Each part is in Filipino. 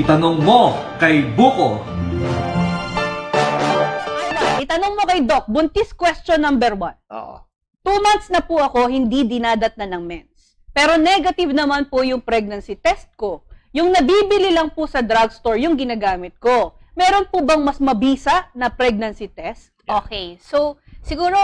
Itanong mo kay Buko. Itanong mo kay Doc, buntis question number one. Oo. Two months na po ako, hindi dinadat na ng mens. Pero negative naman po yung pregnancy test ko. Yung nabibili lang po sa drugstore, yung ginagamit ko. Meron po bang mas mabisa na pregnancy test? Okay. So, siguro,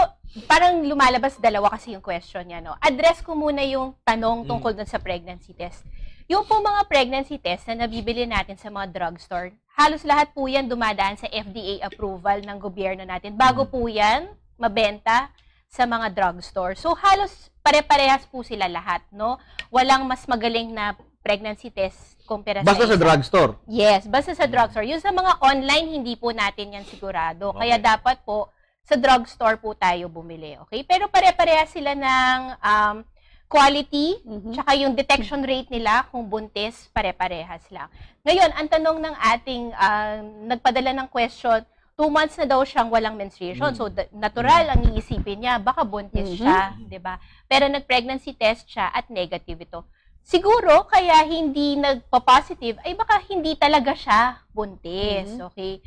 parang lumalabas dalawa kasi yung question niya, no? Address ko muna yung tanong mm. tungkol dun sa pregnancy test. Yung po mga pregnancy test na nabibili natin sa mga drugstore, halos lahat po yan dumadaan sa FDA approval ng gobyerno natin bago mm. po yan mabenta sa mga drugstore. So halos pare-parehas po sila lahat, no? Walang mas magaling na pregnancy test kumpara sa Basta sa drugstore? Yes, basta sa drugstore. Yung sa mga online, hindi po natin yan sigurado. Okay. Kaya dapat po, sa drugstore po tayo bumili, okay? Pero pare parehas sila ng um, quality, mm-hmm. tsaka yung detection rate nila kung buntis, pare-parehas lang. Ngayon, ang tanong ng ating uh, nagpadala ng question, two months na daw siyang walang menstruation. Mm-hmm. So, mm. natural mm. ang iisipin niya, baka buntis mm-hmm. siya, di ba? Pero nag-pregnancy test siya at negative ito. Siguro, kaya hindi nagpa-positive, ay baka hindi talaga siya buntis, mm-hmm. okay?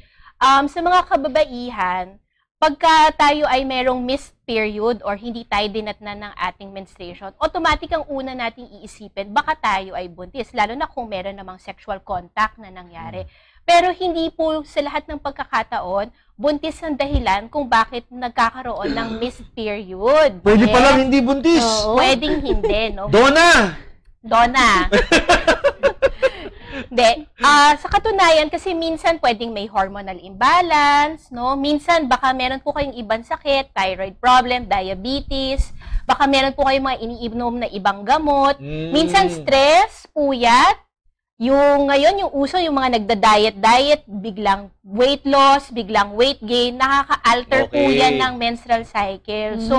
Um, sa mga kababaihan, pagka tayo ay merong missed period or hindi tayo dinatna ng ating menstruation, automatic ang una nating iisipin, baka tayo ay buntis, lalo na kung meron namang sexual contact na nangyari. Mm. Pero hindi po sa lahat ng pagkakataon, buntis ang dahilan kung bakit nagkakaroon ng missed period. Pwede yes. palang hindi buntis. Oo, pwedeng hindi. No? Dona! Dona! Hindi. Uh, sa katunayan, kasi minsan pwedeng may hormonal imbalance, no? Minsan, baka meron po kayong ibang sakit, thyroid problem, diabetes, baka meron po kayong mga iniinom na ibang gamot. Mm. Minsan, stress, puyat, yung ngayon, yung uso, yung mga nagda-diet-diet, biglang weight loss, biglang weight gain, nakaka-alter okay. po yan ng menstrual cycle. Mm. So,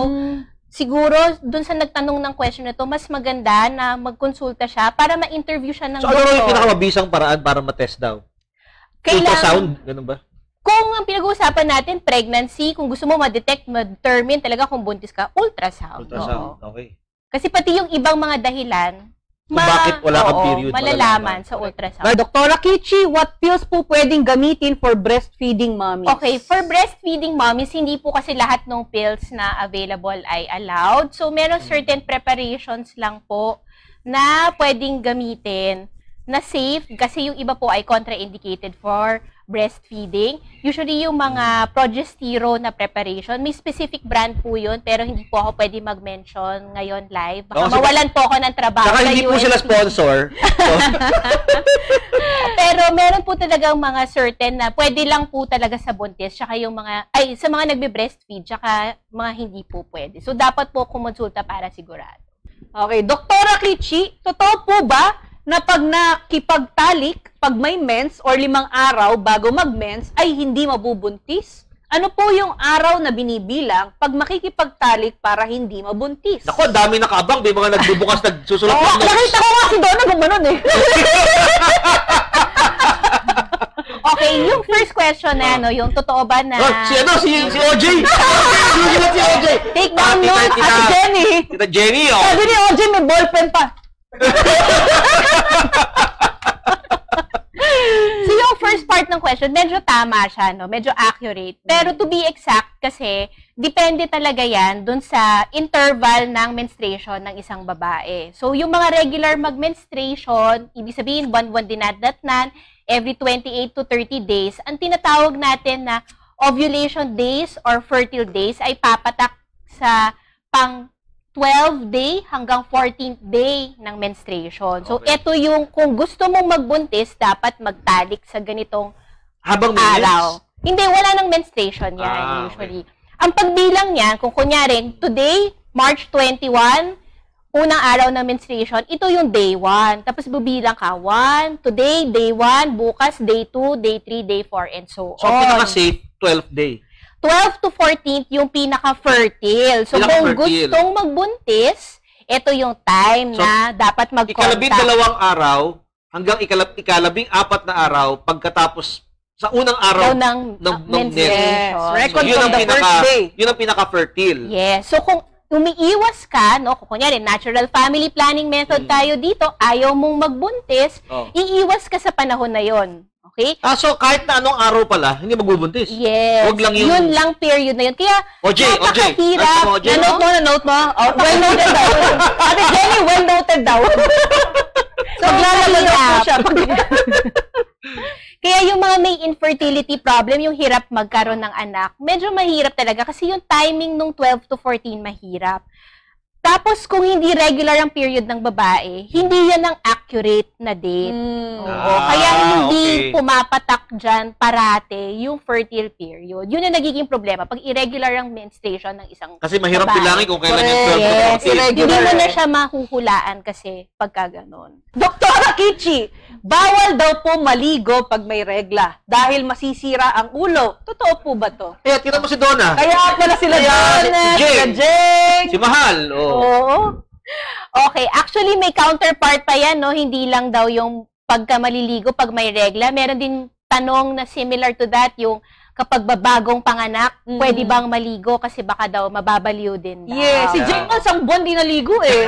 siguro dun sa nagtanong ng question na to, mas maganda na magkonsulta siya para ma-interview siya ng so, doktor. So ano yung pinakamabisang paraan para ma-test daw? Kailangan, Ultrasound, ganun ba? Kung ang pinag-uusapan natin, pregnancy, kung gusto mo ma-detect, ma-determine talaga kung buntis ka, ultrasound. Ultrasound, Oo. okay. Kasi pati yung ibang mga dahilan, kung bakit wala oo, kang period. Malalaman, malalaman. sa ultrasound. But, Doktora Kichi, what pills po pwedeng gamitin for breastfeeding mommies? Okay, for breastfeeding mommies, hindi po kasi lahat ng pills na available ay allowed. So, meron certain preparations lang po na pwedeng gamitin na safe kasi yung iba po ay contraindicated for breastfeeding. Usually yung mga progesterone na preparation, may specific brand po yun, pero hindi po ako pwede mag-mention ngayon live. Baka no, oh, mawalan po ako ng trabaho. Saka hindi po sila sponsor. pero meron po talagang mga certain na pwede lang po talaga sa buntis, saka yung mga, ay, sa mga nagbe-breastfeed, saka mga hindi po pwede. So, dapat po kumonsulta para sigurado. Okay, Doktora Klitschy, totoo po ba na pag nakipagtalik, pag may mens or limang araw bago mag-mens ay hindi mabubuntis? Ano po yung araw na binibilang pag makikipagtalik para hindi mabuntis? Naku, dami nakabang. May mga nagbubukas, nagsusulat. Oo, ng nakita ko nga si Donna gumanon eh. okay, yung first question na ano, yung totoo ba na... Oh, si ano, si, si OJ! si OJ! Take down ah, nun, Ate Jenny! Tita Jenny, oh! Sabi ni OJ, may ballpen pa. so yung first part ng question, medyo tama siya, no? Medyo accurate. Pero to be exact kasi, depende talaga yan dun sa interval ng menstruation ng isang babae. So yung mga regular mag-menstruation, ibig sabihin, buwan-buwan dinadatnan, every 28 to 30 days, ang tinatawag natin na ovulation days or fertile days ay papatak sa pang 12 day hanggang 14th day ng menstruation. So, okay. ito yung kung gusto mong magbuntis, dapat magtalik sa ganitong Habang araw. Minutes? Hindi, wala ng menstruation yan ah, usually. Okay. Ang pagbilang niyan, kung kunyari, today, March 21, unang araw ng menstruation, ito yung day 1. Tapos bubilang ka, 1, today, day 1, bukas, day 2, day 3, day 4, and so, so on. So, pinaka-safe, 12 day. 12 to 14 th yung pinaka-fertile. So, pinaka -fertile. kung gustong magbuntis, ito yung time so, na dapat mag-contact. Ikalabing dalawang araw hanggang ikalab ikalabing apat na araw pagkatapos sa unang araw so, ng, ng, ng Yes. Record so, yun ang pinaka, Yun ang pinaka-fertile. Yes. So, kung umiiwas ka, no, kunyari, natural family planning method mm. tayo dito, ayaw mong magbuntis, oh. iiwas ka sa panahon na yon. Okay? Ah, so kahit na anong araw pala, hindi magbubuntis. Yes. Huwag lang yun. Yun lang period na yun. Kaya, OJ, OJ. napakahirap. Ano mo, OJ? Na-note mo, na-note mo. Oh, well noted daw. Ate Jenny, well noted daw. so, Maglalalo siya. Kaya yung mga may infertility problem, yung hirap magkaroon ng anak, medyo mahirap talaga kasi yung timing nung 12 to 14 mahirap. Tapos, kung hindi regular ang period ng babae, hindi yan ang accurate na date. Mm. Ah, Kaya hindi okay. pumapatak diyan parate yung fertile period. Yun yung nagiging problema pag irregular ang menstruation ng isang Kasi mahirap babae. bilangin kung kailan yung 12 yes, irregular. Hindi mo na siya mahuhulaan kasi pagka ganun. Doktora Kichi, bawal daw po maligo pag may regla dahil masisira ang ulo. Totoo po ba to? Eh, kita mo si Donna. Kaya pala sila Kaya, Donna, sila Jeng, si Mahal. Oh. Oo. Okay, actually may counterpart pa yan, no? Hindi lang daw yung pagka maliligo, pag may regla. Meron din tanong na similar to that, yung kapag babagong panganak, mm. pwede bang maligo kasi baka daw mababaliw din daw. Yes, yeah. si Jake Paul sang buwan di naligo eh.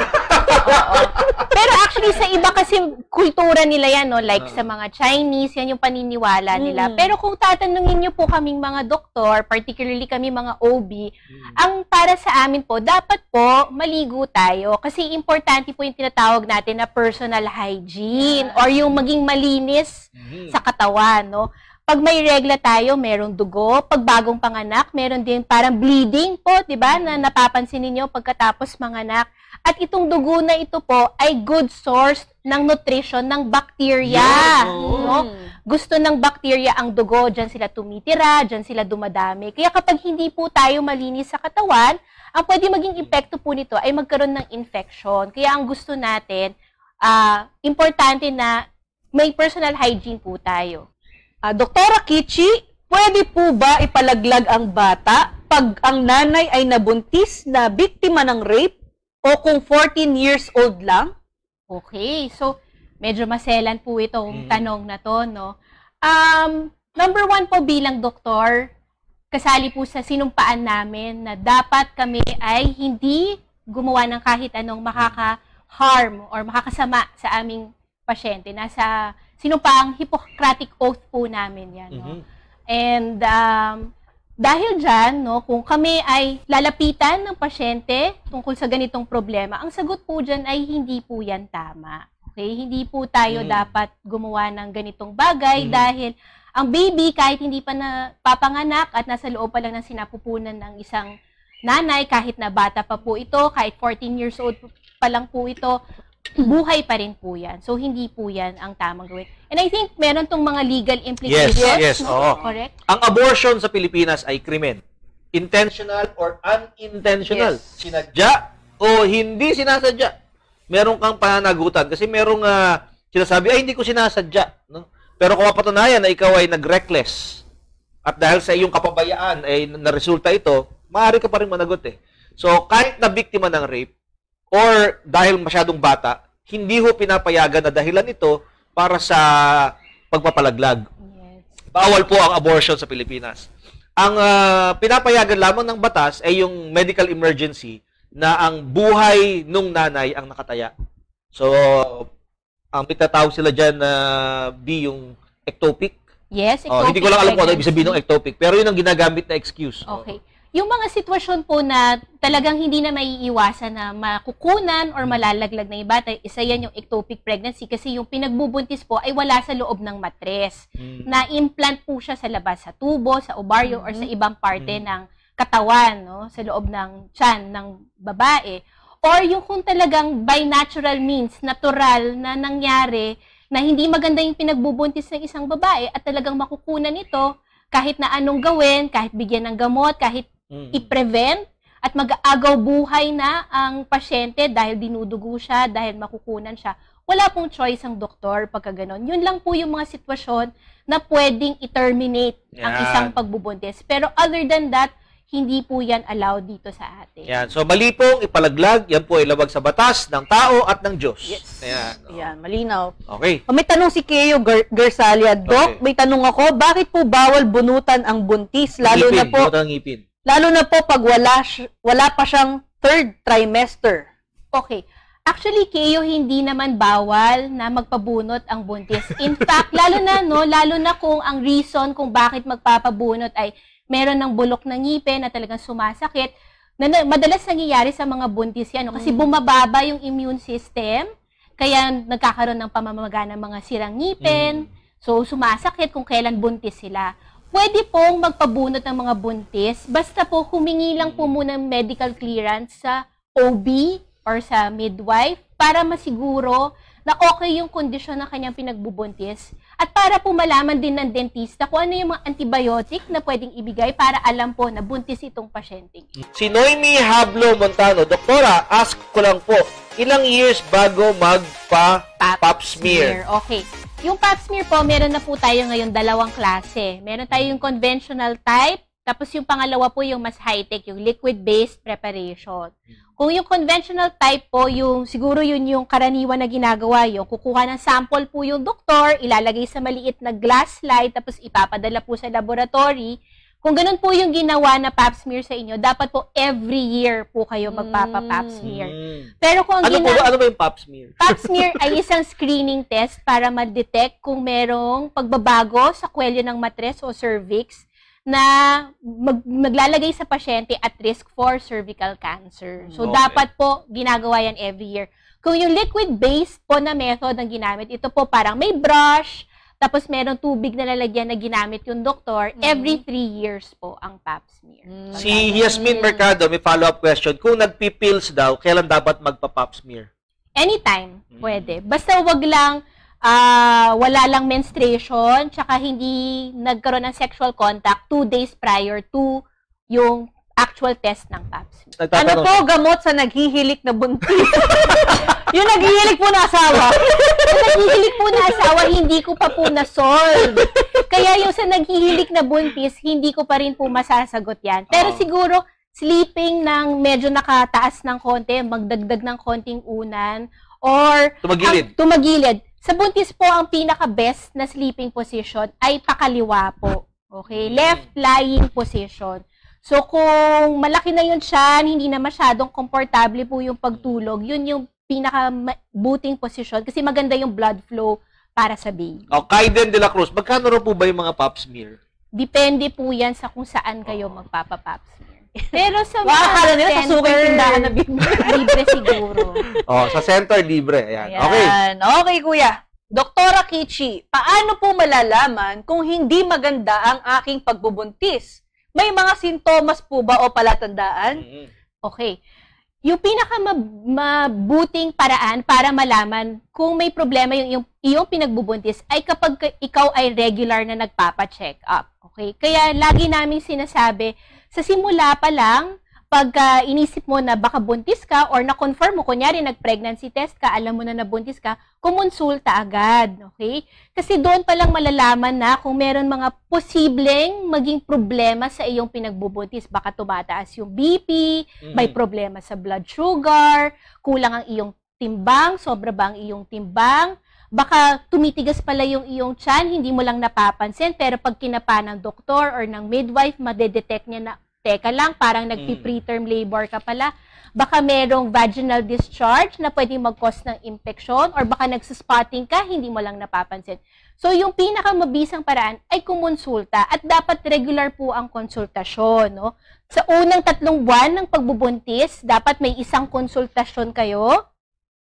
Pero actually sa iba kasi kultura nila yan, no? like sa mga Chinese, yan yung paniniwala nila. Mm. Pero kung tatanungin niyo po kaming mga doktor, particularly kami mga OB, mm. ang para sa amin po, dapat po maligo tayo kasi importante po yung tinatawag natin na personal hygiene or yung maging malinis mm-hmm. sa katawan, no? Pag may regla tayo, merong dugo. Pag bagong panganak, meron din parang bleeding po, di ba, na napapansin ninyo pagkatapos manganak. At itong dugo na ito po ay good source ng nutrition ng bacteria. Yes, no? Gusto ng bacteria ang dugo, Diyan sila tumitira, diyan sila dumadami. Kaya kapag hindi po tayo malinis sa katawan, ang pwede maging epekto po nito ay magkaroon ng infection. Kaya ang gusto natin, uh, importante na may personal hygiene po tayo. Uh, Doktora Kichi, pwede po ba ipalaglag ang bata pag ang nanay ay nabuntis na biktima ng rape o kung 14 years old lang? Okay, so medyo maselan po itong mm. tanong na to, no? Um, number one po bilang doktor, kasali po sa sinumpaan namin na dapat kami ay hindi gumawa ng kahit anong makaka-harm or makakasama sa aming pasyente. Nasa sino pa ang Hippocratic Oath po namin yan. No? Mm-hmm. And um, dahil dyan, no, kung kami ay lalapitan ng pasyente tungkol sa ganitong problema, ang sagot po dyan ay hindi po yan tama. Okay? Hindi po tayo mm-hmm. dapat gumawa ng ganitong bagay mm-hmm. dahil ang baby kahit hindi pa na papanganak at nasa loob pa lang ng sinapupunan ng isang nanay kahit na bata pa po ito, kahit 14 years old pa lang po ito, buhay pa rin po yan. So, hindi po yan ang tamang gawin. And I think meron tong mga legal implications. Yes, yes, oo. Correct? Ang abortion sa Pilipinas ay krimen. Intentional or unintentional. Yes. Sinadya o hindi sinasadya. Meron kang pananagutan kasi merong uh, sinasabi, ay hindi ko sinasadya. No? Pero kung mapatunayan na ikaw ay nag-reckless at dahil sa iyong kapabayaan ay eh, naresulta ito, maaari ka pa rin managot eh. So, kahit na biktima ng rape, or dahil masyadong bata, hindi ho pinapayagan na dahilan ito para sa pagpapalaglag. Yes. Bawal po ang abortion sa Pilipinas. Ang uh, pinapayagan lamang ng batas ay yung medical emergency na ang buhay nung nanay ang nakataya. So, ang pinatawag sila dyan na uh, B, yung ectopic. Yes, ectopic. Oh, hindi ko lang alam kung ano ibig sabihin ng ectopic, pero yun ang ginagamit na excuse. Okay. Oh. Yung mga sitwasyon po na talagang hindi na maiiwasan na makukunan or malalaglag na yung bata, isa yan yung ectopic pregnancy kasi yung pinagbubuntis po ay wala sa loob ng matres. Mm. Na-implant po siya sa labas, sa tubo, sa ovaryo, mm-hmm. or sa hmm. ibang parte mm. ng katawan, no? sa loob ng tiyan ng babae. Or yung kung talagang by natural means, natural na nangyari, na hindi maganda yung pinagbubuntis ng isang babae at talagang makukunan ito kahit na anong gawin, kahit bigyan ng gamot, kahit mm i-prevent at mag-aagaw buhay na ang pasyente dahil dinudugo siya, dahil makukunan siya. Wala pong choice ang doktor pagka ganun. Yun lang po yung mga sitwasyon na pwedeng i-terminate yeah. ang isang pagbubuntis. Pero other than that, hindi po yan allowed dito sa atin. Yan. So, mali pong ipalaglag, yan po ay labag sa batas ng tao at ng Diyos. Yes. Ayan. Oh. Yan, malinaw. Okay. O, oh, may tanong si Keo Ger Gersalia, Doc, okay. may tanong ako, bakit po bawal bunutan ang buntis, lalo ngipin, na po... Bunutan ngipin. Lalo na po pag wala, wala pa siyang third trimester. Okay. Actually, Keyo, hindi naman bawal na magpabunot ang buntis. In fact, lalo na, no, lalo na kung ang reason kung bakit magpapabunot ay meron ng bulok na ngipin na talagang sumasakit, na, na madalas nangyayari sa mga buntis yan. No? Kasi mm. bumababa yung immune system, kaya nagkakaroon ng pamamaga ng mga sirang ngipin, mm. so sumasakit kung kailan buntis sila pwede pong magpabunot ng mga buntis. Basta po, humingi lang po muna ng medical clearance sa OB or sa midwife para masiguro na okay yung kondisyon ng kanyang pinagbubuntis. At para po malaman din ng dentista kung ano yung mga antibiotic na pwedeng ibigay para alam po na buntis itong pasyente. Si Noemi Hablo Montano, Doktora, ask ko lang po, ilang years bago magpa pap smear? Okay. Yung pap smear po, meron na po tayo ngayon dalawang klase. Meron tayo yung conventional type tapos yung pangalawa po yung mas high-tech, yung liquid-based preparation. Hmm. Kung yung conventional type po, yung siguro yun yung karaniwan na ginagawa, yung kukuha ng sample po yung doktor, ilalagay sa maliit na glass slide, tapos ipapadala po sa laboratory. Kung ganun po yung ginawa na pap smear sa inyo, dapat po every year po kayo hmm. magpapa-pap smear. Hmm. Pero kung ano, po, ano ba yung pap smear? pap smear ay isang screening test para ma-detect kung merong pagbabago sa kwelyo ng matres o cervix na mag, maglalagay sa pasyente at risk for cervical cancer. So, okay. dapat po ginagawa yan every year. Kung yung liquid-based po na method ang ginamit, ito po parang may brush, tapos merong tubig na lalagyan na ginamit yung doktor. Mm. Every three years po ang pap smear. Mm. So, si Yasmin Mercado, may follow-up question. Kung nagpipills daw, kailan dapat magpa-pap smear? Anytime, mm. pwede. Basta wag lang uh, wala lang menstruation, tsaka hindi nagkaroon ng sexual contact two days prior to yung actual test ng PAPS. Ano po gamot sa naghihilik na buntis? yung naghihilik po na asawa. yung naghihilik po na asawa, hindi ko pa po na-solve. Kaya yung sa naghihilik na buntis, hindi ko pa rin po masasagot yan. Pero oh. siguro, sleeping ng medyo nakataas ng konti, magdagdag ng konting unan, or tumagilid. Ang, tumagilid sa buntis po, ang pinaka-best na sleeping position ay pakaliwa po. Okay? Mm. Left lying position. So, kung malaki na yun siya, hindi na masyadong komportable po yung pagtulog, mm. yun yung pinaka-buting position kasi maganda yung blood flow para sa baby. O, oh, Kaiden de la Cruz, magkano po ba yung mga pap smear? Depende po yan sa kung saan kayo magpapapap smear. Pero sa mga Akala nila sa suka tindahan na libre siguro. Oh, sa center, libre. Ayan. Ayan. Okay. Okay, kuya. Doktora Kichi, paano po malalaman kung hindi maganda ang aking pagbubuntis? May mga sintomas po ba o palatandaan? Mm-hmm. Okay. Yung pinakamabuting paraan para malaman kung may problema yung iyong, iyong pinagbubuntis ay kapag ikaw ay regular na nagpapa-check up. Okay? Kaya lagi namin sinasabi sa simula pa lang, pag uh, inisip mo na baka buntis ka or na-confirm mo, kunyari nag-pregnancy test ka, alam mo na na buntis ka, kumonsulta agad, okay? Kasi doon pa lang malalaman na kung meron mga posibleng maging problema sa iyong pinagbubuntis. Baka tumataas yung BP, mm-hmm. may problema sa blood sugar, kulang ang iyong timbang, sobra ba ang iyong timbang, baka tumitigas pala yung iyong tiyan, hindi mo lang napapansin, pero pag kinapa ng doktor or ng midwife, madedetect niya na, teka lang, parang hmm. nagpi-preterm labor ka pala. Baka merong vaginal discharge na pwede mag-cause ng infection or baka nagsispotting ka, hindi mo lang napapansin. So, yung pinakamabisang paraan ay kumonsulta at dapat regular po ang konsultasyon. No? Sa unang tatlong buwan ng pagbubuntis, dapat may isang konsultasyon kayo.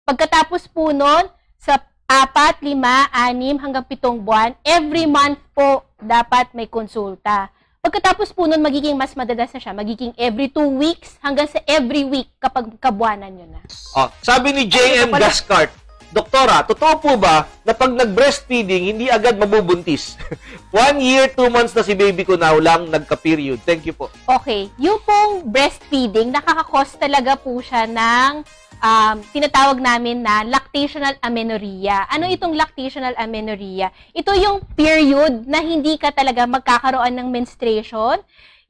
Pagkatapos po nun, sa apat, lima, anim, hanggang pitong buwan, every month po dapat may konsulta. Pagkatapos po nun, magiging mas madalas na siya. Magiging every two weeks hanggang sa every week kapag kabuanan nyo na. Oh, sabi ni JM Gascart, Doktora, totoo po ba na pag nag-breastfeeding, hindi agad mabubuntis? One year, two months na si baby ko now lang nagka-period. Thank you po. Okay. Yung pong breastfeeding, nakakakos talaga po siya ng um, tinatawag namin na lactational amenorrhea. Ano itong lactational amenorrhea? Ito yung period na hindi ka talaga magkakaroon ng menstruation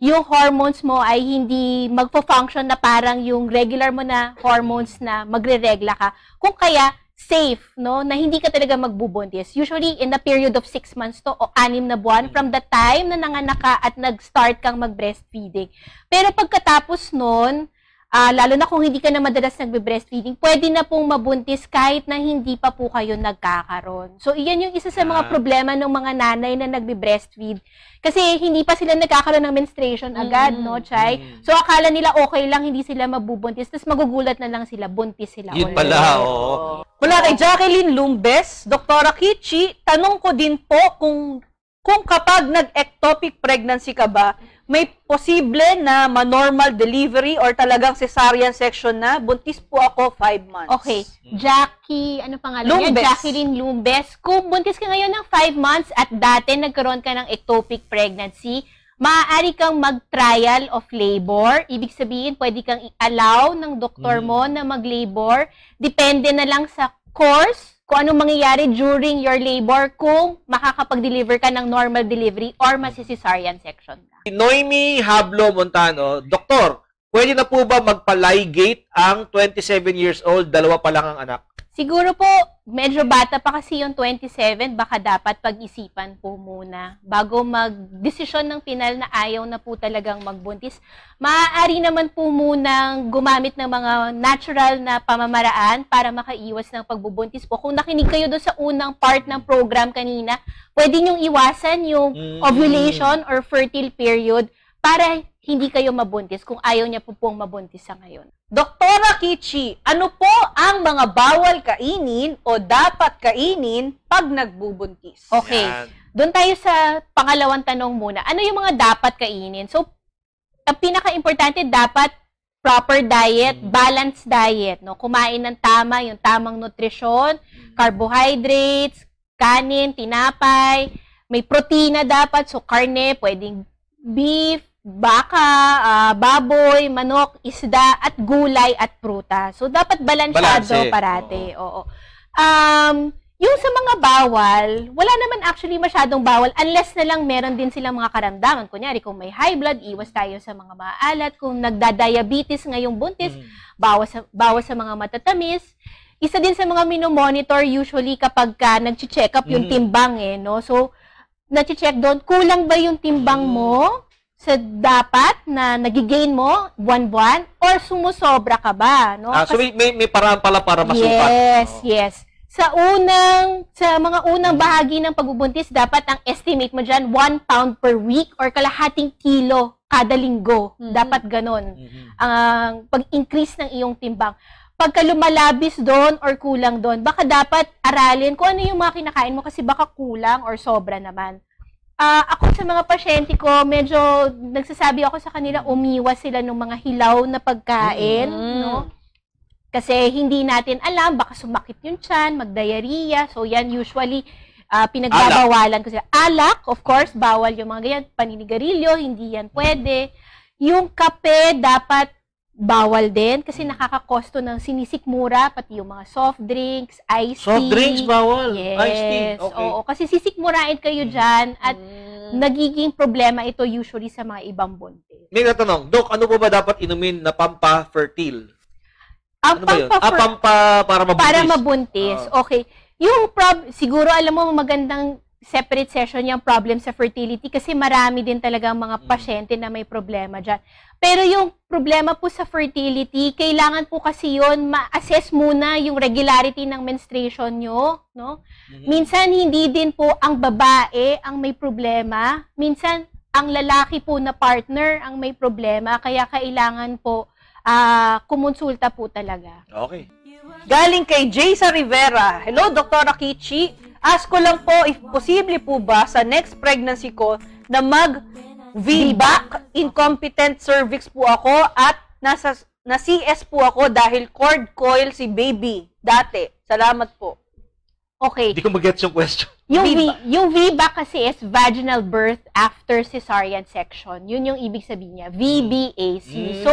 yung hormones mo ay hindi magpo-function na parang yung regular mo na hormones na magre-regla ka. Kung kaya, safe, no, na hindi ka talaga magbubuntis. Usually, in a period of 6 months to o anim na buwan mm. from the time na nanganak ka at nag-start kang mag-breastfeeding. Pero pagkatapos noon, uh, lalo na kung hindi ka na madalas nagbe-breastfeeding, pwede na pong mabuntis kahit na hindi pa po kayo nagkakaroon. So, iyan yung isa sa mga ah. problema ng mga nanay na nagbe-breastfeed. Kasi hindi pa sila nagkakaroon ng menstruation agad, mm-hmm. no, Chay? Mm-hmm. So, akala nila okay lang, hindi sila mabubuntis. Tapos magugulat na lang sila, buntis sila. Yun pala, oo. Oh. Mula Jacqueline Lumbes, Doktora Kichi, tanong ko din po kung kung kapag nag-ectopic pregnancy ka ba, may posible na ma-normal delivery or talagang cesarean section na, buntis po ako 5 months. Okay. Jackie, ano pangalan Lumbes. niya? Jacqueline Lumbes. Kung buntis ka ngayon ng 5 months at dati nagkaroon ka ng ectopic pregnancy, maaari kang mag-trial of labor. Ibig sabihin, pwede kang i-allow ng doktor mm. mo mm. na mag-labor. Depende na lang sa course kung anong mangyayari during your labor kung makakapag-deliver ka ng normal delivery or masisisarian section ka. Noemi Hablo Montano, Doktor, pwede na po ba magpa-ligate ang 27 years old, dalawa pa lang ang anak? Siguro po, medyo bata pa kasi yung 27, baka dapat pag-isipan po muna bago mag-desisyon ng pinal na ayaw na po talagang magbuntis. Maaari naman po munang gumamit ng mga natural na pamamaraan para makaiwas ng pagbubuntis po. Kung nakinig kayo doon sa unang part ng program kanina, pwede niyong iwasan yung mm. ovulation or fertile period para hindi kayo mabuntis kung ayaw niya po pong mabuntis sa ngayon. Doktora Kichi, ano po ang mga bawal kainin o dapat kainin pag nagbubuntis? Okay, doon tayo sa pangalawang tanong muna. Ano yung mga dapat kainin? So, ang pinaka-importante dapat proper diet, mm. balanced diet, no? Kumain ng tama, yung tamang nutrisyon, mm. carbohydrates, kanin, tinapay, may protina dapat, so karne, pwedeng beef, baka, uh, baboy, manok, isda, at gulay at pruta. So, dapat balansyado Balanse. parate. Oo. Oo. Um, yung sa mga bawal, wala naman actually masyadong bawal unless na lang meron din silang mga karamdaman. Kunyari, kung may high blood, iwas tayo sa mga maalat. Kung nagda-diabetes ngayong buntis, mm. bawas, sa, bawas sa mga matatamis. Isa din sa mga minomonitor usually kapag ka nag-check up yung mm. timbang eh, no? So, na-check doon, kulang ba yung timbang mo? Mm sa dapat na nagigain mo buwan-buwan or sumusobra ka ba, no? Ah, so Kasi, may, may paraan pala para masukat. Yes, oh. yes. Sa unang sa mga unang hmm. bahagi ng pagbubuntis, dapat ang estimate mo diyan 1 pound per week or kalahating kilo kada linggo. Mm-hmm. Dapat ganun. Mm-hmm. Ang uh, pag-increase ng iyong timbang. Pagka lumalabis doon or kulang doon, baka dapat aralin kung ano yung mga kinakain mo kasi baka kulang or sobra naman uh, ako sa mga pasyente ko, medyo nagsasabi ako sa kanila, umiwas sila ng mga hilaw na pagkain, mm no? Kasi hindi natin alam, baka sumakit yung tiyan, magdiarrhea. So yan usually uh, pinagbabawalan ko sila. Alak, of course, bawal yung mga ganyan. Paninigarilyo, hindi yan pwede. Yung kape, dapat bawal din kasi nakakakosto ng sinisikmura pati yung mga soft drinks, ice soft tea. Soft drinks bawal? Yes. Ice tea? Okay. Oo, kasi sisikmurain kayo dyan at mm. nagiging problema ito usually sa mga ibang buntis. May natanong, Dok, ano po ba dapat inumin na pampa-fertile? Ang ano pampa, ah, pampa para mabuntis? Para mabuntis, uh. okay. Yung prob, siguro alam mo magandang separate session yung problem sa fertility kasi marami din talaga ang mga mm. pasyente na may problema dyan. Pero yung problema po sa fertility, kailangan po kasi yon ma-assess muna yung regularity ng menstruation nyo. No? Mm-hmm. Minsan, hindi din po ang babae ang may problema. Minsan, ang lalaki po na partner ang may problema. Kaya kailangan po uh, kumonsulta po talaga. Okay. Galing kay Jaysa Rivera. Hello, Dr. Akichi. Ask ko lang po if posible po ba sa next pregnancy ko na mag VBAC, incompetent cervix po ako at nasa na CS po ako dahil cord coil si baby dati. Salamat po. Okay. Hindi ko mag-gets yung question. Yung V, yung VBAC kasi is vaginal birth after cesarean section. Yun yung ibig sabihin niya, VBAC. Mm. So,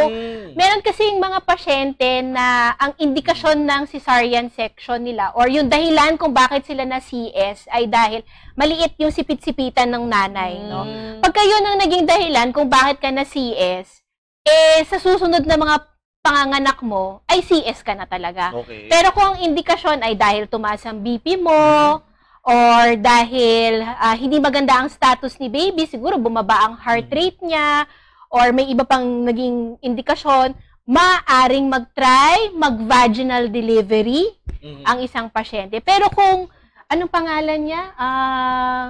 meron kasi yung mga pasyente na ang indikasyon ng cesarean section nila or yung dahilan kung bakit sila na CS ay dahil maliit yung sipit-sipitan ng nanay, mm. no? Pagka yun ang naging dahilan kung bakit ka na CS, eh sa susunod na mga panganganak mo, ay CS ka na talaga. Okay. Pero kung ang indikasyon ay dahil tumaas ang BP mo, mm or dahil uh, hindi maganda ang status ni baby, siguro bumaba ang heart mm. rate niya, or may iba pang naging indikasyon, maaring mag-try mag-vaginal delivery mm-hmm. ang isang pasyente. Pero kung, anong pangalan niya? Uh, ah,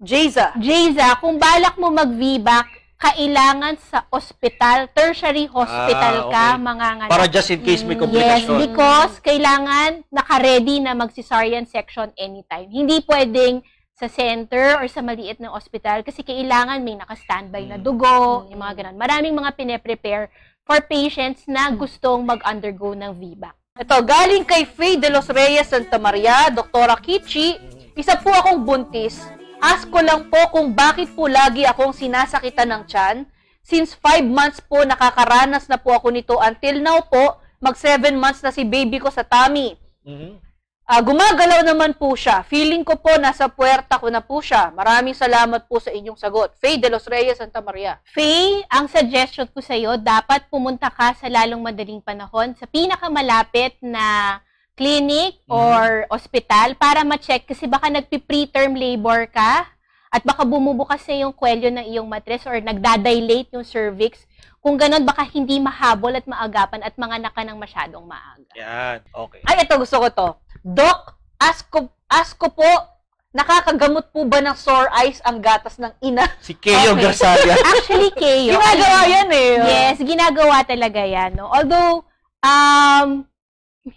Jaza. Jaza, kung balak mo mag-VBAC, kailangan sa ospital, tertiary hospital ah, okay. ka, mga nganak. Para just in case may komplikasyon. Mm, yes, because kailangan naka-ready na mag-cesarean section anytime. Hindi pwedeng sa center or sa maliit na ospital kasi kailangan may naka-standby na mm. dugo, mm. yung mga ganun. Maraming mga pine-prepare for patients na mm. gustong mag-undergo ng VBAC. Ito, galing kay Faye de los Reyes Santa Maria, Doktora Kichi, isa po akong buntis Ask ko lang po kung bakit po lagi akong sinasakitan ng tiyan. Since 5 months po nakakaranas na po ako nito until now po, mag 7 months na si baby ko sa tummy. Mm-hmm. Uh, gumagalaw naman po siya. Feeling ko po nasa puerta ko na po siya. Maraming salamat po sa inyong sagot. Faye De Los Reyes, Santa Maria. Faye, ang suggestion ko sa iyo, dapat pumunta ka sa lalong madaling panahon sa pinakamalapit na clinic mm-hmm. or mm-hmm. ospital para ma-check kasi baka nagpi-preterm labor ka at baka bumubukas na yung kwelyo ng iyong matres or nagdadilate yung cervix. Kung ganun, baka hindi mahabol at maagapan at mga naka ng masyadong maaga. Yan, okay. Ay, ito gusto ko to. Doc, ask ko, ask ko po, nakakagamot po ba ng sore eyes ang gatas ng ina? Si Keo okay. Garzalia. Actually, Keo. ginagawa yan eh. Yes, ginagawa talaga yan. No? Although, um,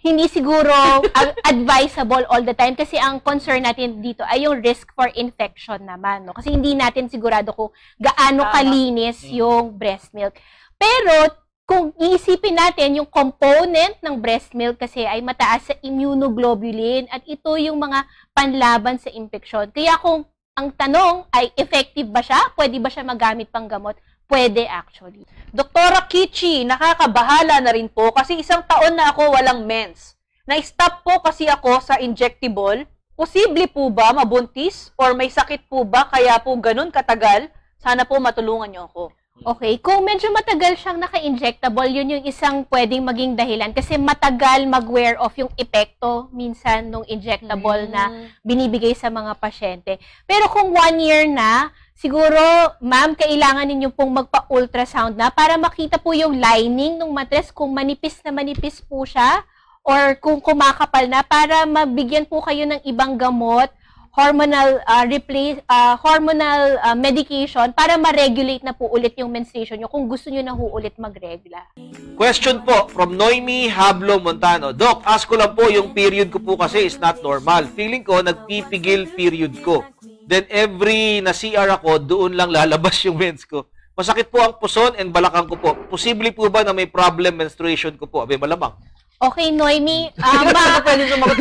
hindi siguro advisable all the time kasi ang concern natin dito ay yung risk for infection naman. No? Kasi hindi natin sigurado kung gaano kalinis mm. yung breast milk. Pero kung iisipin natin yung component ng breast milk kasi ay mataas sa immunoglobulin at ito yung mga panlaban sa impeksyon. Kaya kung ang tanong ay effective ba siya, pwede ba siya magamit pang gamot, Pwede actually. Doktora Kichi, nakakabahala na rin po kasi isang taon na ako walang mens. Na-stop po kasi ako sa injectable. Posible po ba mabuntis or may sakit po ba kaya po ganun katagal? Sana po matulungan niyo ako. Okay, kung medyo matagal siyang naka-injectable, yun yung isang pwedeng maging dahilan kasi matagal mag-wear off yung epekto minsan nung injectable mm. na hmm. binibigay sa mga pasyente. Pero kung one year na, siguro, ma'am, kailangan ninyo pong magpa-ultrasound na para makita po yung lining ng matres kung manipis na manipis po siya or kung kumakapal na para mabigyan po kayo ng ibang gamot hormonal uh, replace uh, hormonal uh, medication para ma-regulate na po ulit yung menstruation nyo kung gusto nyo na ho ulit magregla. Question po from Noemi Hablo Montano. Doc, ask ko lang po yung period ko po kasi is not normal. Feeling ko nagpipigil period ko. Then every na CR ako, doon lang lalabas yung mens ko. Masakit po ang puson and balakang ko po. Posible po ba na may problem menstruation ko po? Abay, malamang. Okay, Noemi. Um, pwede sumagot.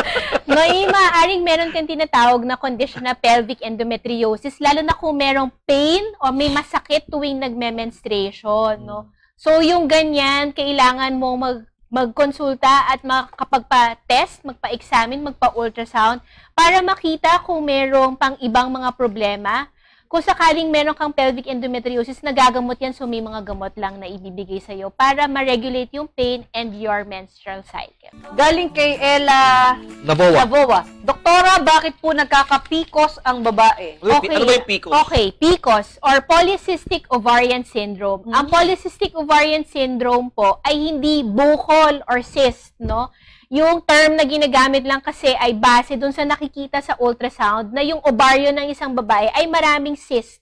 Noemi, maaaring meron kang tinatawag na condition na pelvic endometriosis, lalo na kung merong pain o may masakit tuwing nagme-menstruation. No? Hmm. So, yung ganyan, kailangan mo mag magkonsulta at makapagpa-test, magpa-examine, magpa-ultrasound para makita kung merong pang ibang mga problema kung sakaling meron kang pelvic endometriosis, nagagamot yan. So, may mga gamot lang na ibibigay sa'yo para ma-regulate yung pain and your menstrual cycle. Galing kay Ella Laboa. Laboa. Doktora, bakit po nagkakapikos ang babae? Okay. Ano ba yung PCOS? Okay, PCOS or Polycystic Ovarian Syndrome. hmm Ang mm-hmm. Polycystic Ovarian Syndrome po ay hindi bukol or cyst, no? Yung term na ginagamit lang kasi ay base dun sa nakikita sa ultrasound na yung ovaryo ng isang babae ay maraming cyst.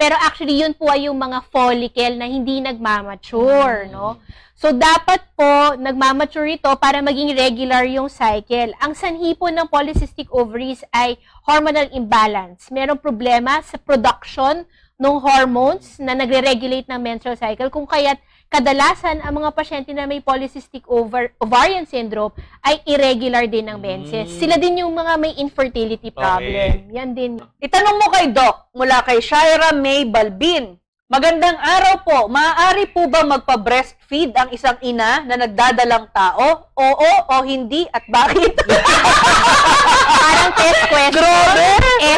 Pero actually, yun po ay yung mga follicle na hindi nagmamature, no? Hmm. So, dapat po, nagmamature ito para maging regular yung cycle. Ang sanhi po ng polycystic ovaries ay hormonal imbalance. Merong problema sa production ng hormones na nagre-regulate ng menstrual cycle. Kung kaya't Kadalasan, ang mga pasyente na may polycystic ovarian syndrome ay irregular din ang menses. Mm. Sila din yung mga may infertility problem. Okay. Yan din. Itanong mo kay Doc, mula kay Shaira May Balbin. Magandang araw po. Maaari po ba magpa-breastfeed ang isang ina na nagdadalang tao? Oo o hindi at bakit? parang test question. Grabe!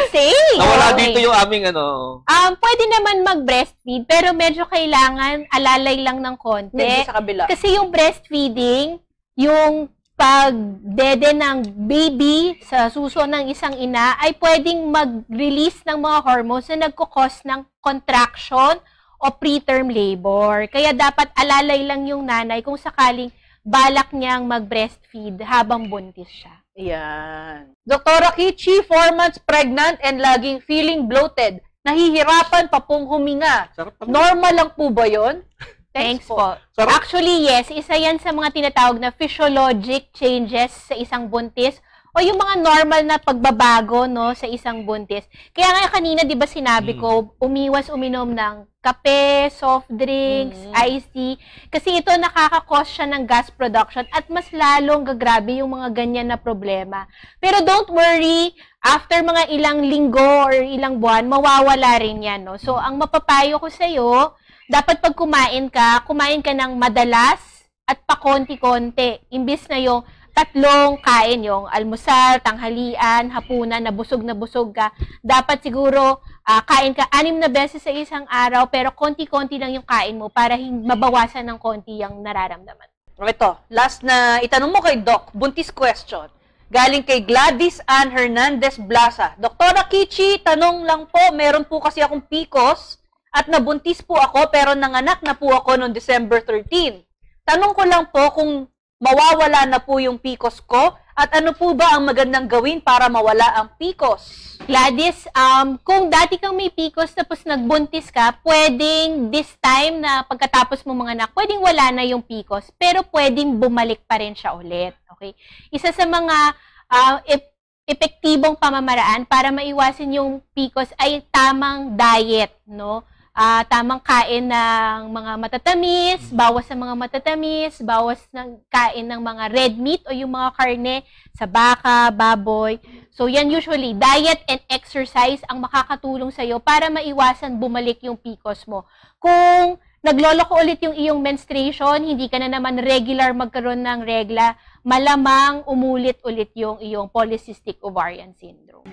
Essay. Nawala okay. dito yung aming ano. Um, pwede naman mag-breastfeed, pero medyo kailangan alalay lang ng konti. sa kabila. Kasi yung breastfeeding, yung pag-dede ng baby sa suso ng isang ina ay pwedeng mag-release ng mga hormones na nagkukos ng contraction o preterm labor. Kaya dapat alalay lang yung nanay kung sakaling balak niyang mag-breastfeed habang buntis siya. Ayan. Doktora Kichi, 4 months pregnant and laging feeling bloated. Nahihirapan pa pong huminga. Normal lang po ba yon? Thanks, Thanks po. Sarap. Actually, yes. Isa yan sa mga tinatawag na physiologic changes sa isang buntis o yung mga normal na pagbabago no sa isang buntis. Kaya nga kanina 'di ba sinabi hmm. ko umiwas uminom ng kape, soft drinks, mm-hmm. iced tea. Kasi ito nakaka-cause siya ng gas production at mas lalong gagrabe yung mga ganyan na problema. Pero don't worry, after mga ilang linggo or ilang buwan, mawawala rin yan. No? So, ang mapapayo ko sa'yo, dapat pag kumain ka, kumain ka ng madalas at pakonti-konti. Imbis na yung tatlong kain, yung almusal, tanghalian, hapunan, na busog na busog ka. Dapat siguro uh, kain ka anim na beses sa isang araw, pero konti-konti lang yung kain mo para mabawasan ng konti yung nararamdaman. Ito, last na itanong mo kay Doc, buntis question. Galing kay Gladys Ann Hernandez Blasa. Doktora Kichi, tanong lang po, meron po kasi akong PCOS at nabuntis po ako pero nanganak na po ako noong December 13. Tanong ko lang po kung mawawala na po yung PCOS ko at ano po ba ang magandang gawin para mawala ang PCOS? Gladys, um, kung dati kang may PCOS tapos nagbuntis ka, pwedeng this time na pagkatapos mo mga anak, pwedeng wala na yung PCOS, pero pwedeng bumalik pa rin siya ulit. Okay? Isa sa mga uh, ep- epektibong pamamaraan para maiwasin yung PCOS ay tamang diet, no? uh, tamang kain ng mga matatamis, mm. bawas ng mga matatamis, bawas ng kain ng mga red meat o yung mga karne sa baka, baboy. So yan usually, diet and exercise ang makakatulong sa'yo para maiwasan bumalik yung PCOS mo. Kung naglolo ko ulit yung iyong menstruation, hindi ka na naman regular magkaroon ng regla, malamang umulit ulit yung iyong polycystic ovarian syndrome.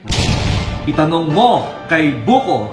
Itanong mo kay Buko.